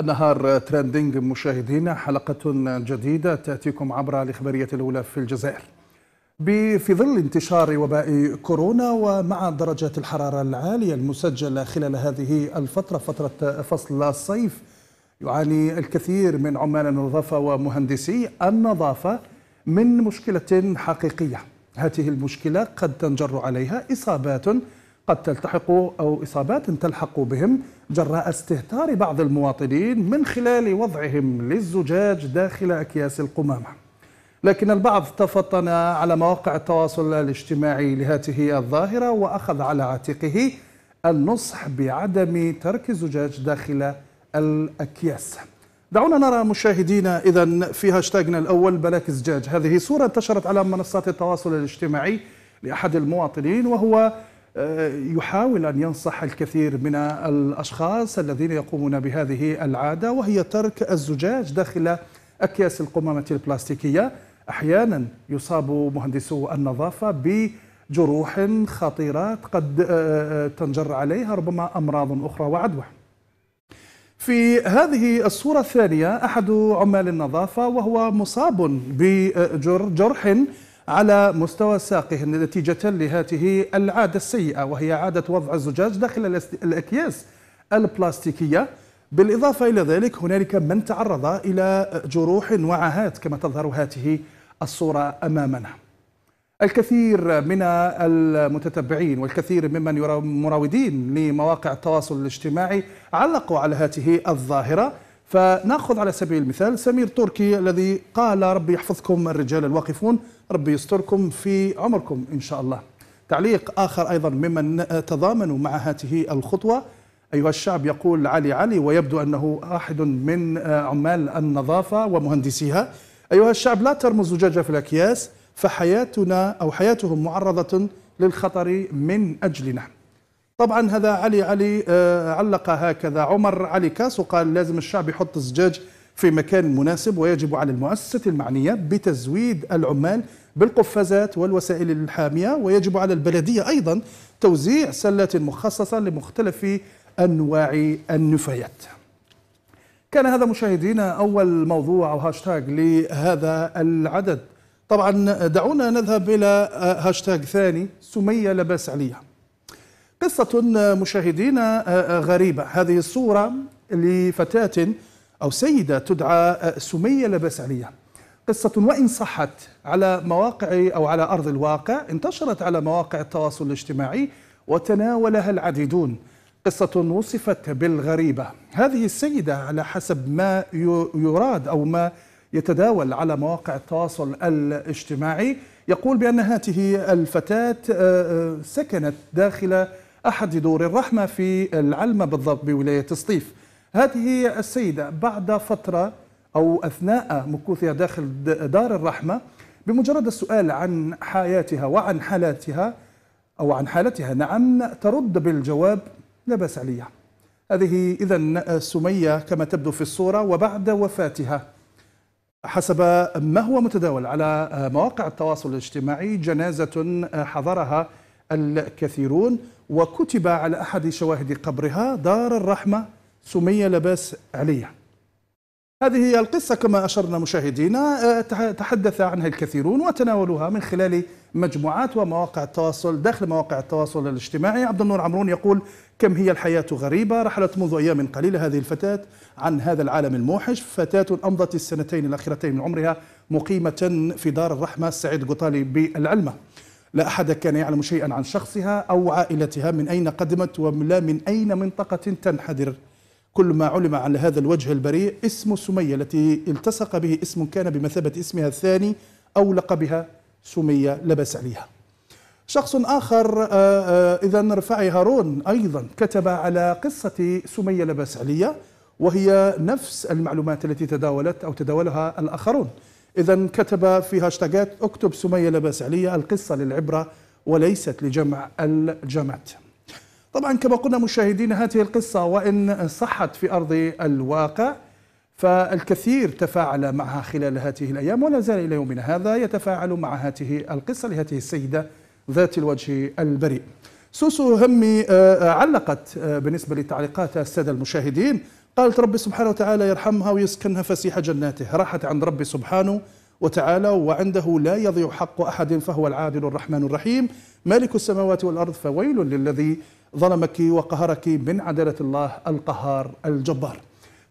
النهار ترندنج مشاهدينا حلقة جديدة تأتيكم عبر الإخبارية الأولى في الجزائر في ظل انتشار وباء كورونا ومع درجات الحرارة العالية المسجلة خلال هذه الفترة فترة فصل الصيف يعاني الكثير من عمال النظافة ومهندسي النظافة من مشكلة حقيقية هذه المشكلة قد تنجر عليها إصابات قد تلتحق أو إصابات تلحق بهم جراء استهتار بعض المواطنين من خلال وضعهم للزجاج داخل أكياس القمامة لكن البعض تفطن على مواقع التواصل الاجتماعي لهذه الظاهرة وأخذ على عاتقه النصح بعدم ترك الزجاج داخل الأكياس دعونا نرى مشاهدينا إذا في هاشتاجنا الأول بلاك زجاج هذه صورة انتشرت على منصات التواصل الاجتماعي لأحد المواطنين وهو آه، يحاول أن ينصح الكثير من الأشخاص الذين يقومون بهذه العادة وهي ترك الزجاج داخل أكياس القمامة البلاستيكية أحيانا يصاب مهندسو النظافة بجروح خطيرة قد آه، آه، تنجر عليها ربما أمراض أخرى وعدوى في هذه الصورة الثانية أحد عمال النظافة وهو مصاب بجرح على مستوى ساقهم نتيجة لهذه العادة السيئة وهي عادة وضع الزجاج داخل الأكياس البلاستيكية بالإضافة إلى ذلك هنالك من تعرض إلى جروح وعاهات كما تظهر هذه الصورة أمامنا الكثير من المتتبعين والكثير ممن مراودين لمواقع التواصل الاجتماعي علقوا على هذه الظاهرة فناخذ على سبيل المثال سمير تركي الذي قال ربي يحفظكم الرجال الواقفون ربي يستركم في عمركم ان شاء الله. تعليق اخر ايضا ممن تضامنوا مع هذه الخطوه ايها الشعب يقول علي علي ويبدو انه واحد من عمال النظافه ومهندسيها. ايها الشعب لا ترموا الزجاجه في الاكياس فحياتنا او حياتهم معرضه للخطر من اجلنا. طبعا هذا علي علي آه، علق هكذا عمر علي كاس وقال لازم الشعب يحط الزجاج في مكان مناسب ويجب على المؤسسة المعنية بتزويد العمال بالقفازات والوسائل الحامية ويجب على البلدية أيضا توزيع سلات مخصصة لمختلف أنواع النفايات كان هذا مشاهدينا أول موضوع أو هاشتاج لهذا العدد طبعا دعونا نذهب إلى آه، هاشتاج ثاني سمية لباس عليها قصة مشاهدينا آه، آه، غريبة هذه الصورة لفتاة أو سيدة تدعى آه، سمية لباس عليها قصة وإن صحت على مواقع أو على أرض الواقع انتشرت على مواقع التواصل الاجتماعي وتناولها العديدون قصة وصفت بالغريبة هذه السيدة على حسب ما يراد أو ما يتداول على مواقع التواصل الاجتماعي يقول بأن هاته الفتاة سكنت داخل أحد دور الرحمة في العلمة بالضبط بولاية سطيف هذه السيدة بعد فترة أو أثناء مكوثها داخل دار الرحمة بمجرد السؤال عن حياتها وعن حالاتها أو عن حالتها نعم ترد بالجواب لا بأس عليها هذه إذا سمية كما تبدو في الصورة وبعد وفاتها حسب ما هو متداول على مواقع التواصل الاجتماعي جنازة حضرها الكثيرون وكتب على أحد شواهد قبرها دار الرحمة سمية لباس عليها هذه هي القصة كما أشرنا مشاهدينا أه، تحدث عنها الكثيرون وتناولوها من خلال مجموعات ومواقع التواصل داخل مواقع التواصل الاجتماعي عبد النور عمرون يقول كم هي الحياة غريبة رحلت منذ أيام قليلة هذه الفتاة عن هذا العالم الموحش فتاة أمضت السنتين الأخيرتين من عمرها مقيمة في دار الرحمة سعيد قطالي بالعلمة لا أحد كان يعلم شيئا عن شخصها أو عائلتها من أين قدمت ولا من أين منطقة تنحدر كل ما علم عن هذا الوجه البريء اسم سمية التي التصق به اسم كان بمثابة اسمها الثاني أو لقبها سمية لبس عليها شخص آخر آه، آه، إذا رفاعي هارون أيضا كتب على قصة سمية لبس علية وهي نفس المعلومات التي تداولت أو تداولها الآخرون إذا كتب في هاشتاجات اكتب سمية علي القصة للعبرة وليست لجمع الجمات طبعا كما قلنا مشاهدين هذه القصة وإن صحت في أرض الواقع فالكثير تفاعل معها خلال هذه الأيام ولا زال إلى يومنا هذا يتفاعل مع هذه القصة لهذه السيدة ذات الوجه البريء سوسو همي آه، علقت آه، بالنسبة لتعليقات السادة المشاهدين قالت ربي سبحانه وتعالى يرحمها ويسكنها فسيح جناته راحت عند ربي سبحانه وتعالى وعنده لا يضيع حق أحد فهو العادل الرحمن الرحيم مالك السماوات والأرض فويل للذي ظلمك وقهرك من عدالة الله القهار الجبار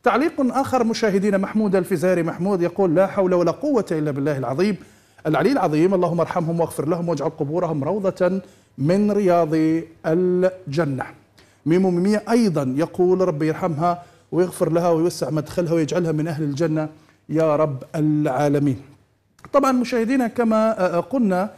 تعليق آخر مشاهدين محمود الفزاري محمود يقول لا حول ولا قوة إلا بالله العظيم العلي العظيم اللهم ارحمهم واغفر لهم واجعل قبورهم روضة من رياض الجنة ميمو ميمية أيضا يقول ربي يرحمها ويغفر لها ويوسع مدخلها ويجعلها من أهل الجنة يا رب العالمين طبعا مشاهدينا كما آه، آه، قلنا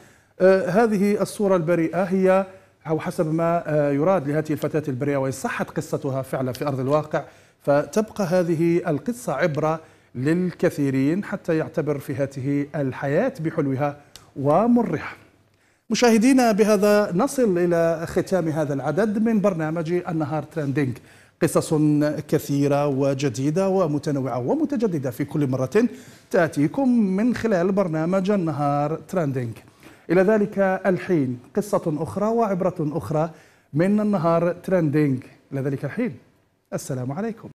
آه، هذه الصورة البريئة هي أو حسب ما يراد لهذه الفتاة البريئة ويصحت قصتها فعلا في أرض الواقع فتبقى هذه القصة عبرة للكثيرين حتى يعتبر في هذه الحياة بحلوها ومرها مشاهدينا بهذا نصل إلى ختام هذا العدد من برنامج النهار ترندينج قصص كثيرة وجديدة ومتنوعة ومتجددة في كل مرة تأتيكم من خلال برنامج النهار ترندينج إلى ذلك الحين قصة أخرى وعبرة أخرى من النهار ترندينج إلى ذلك الحين السلام عليكم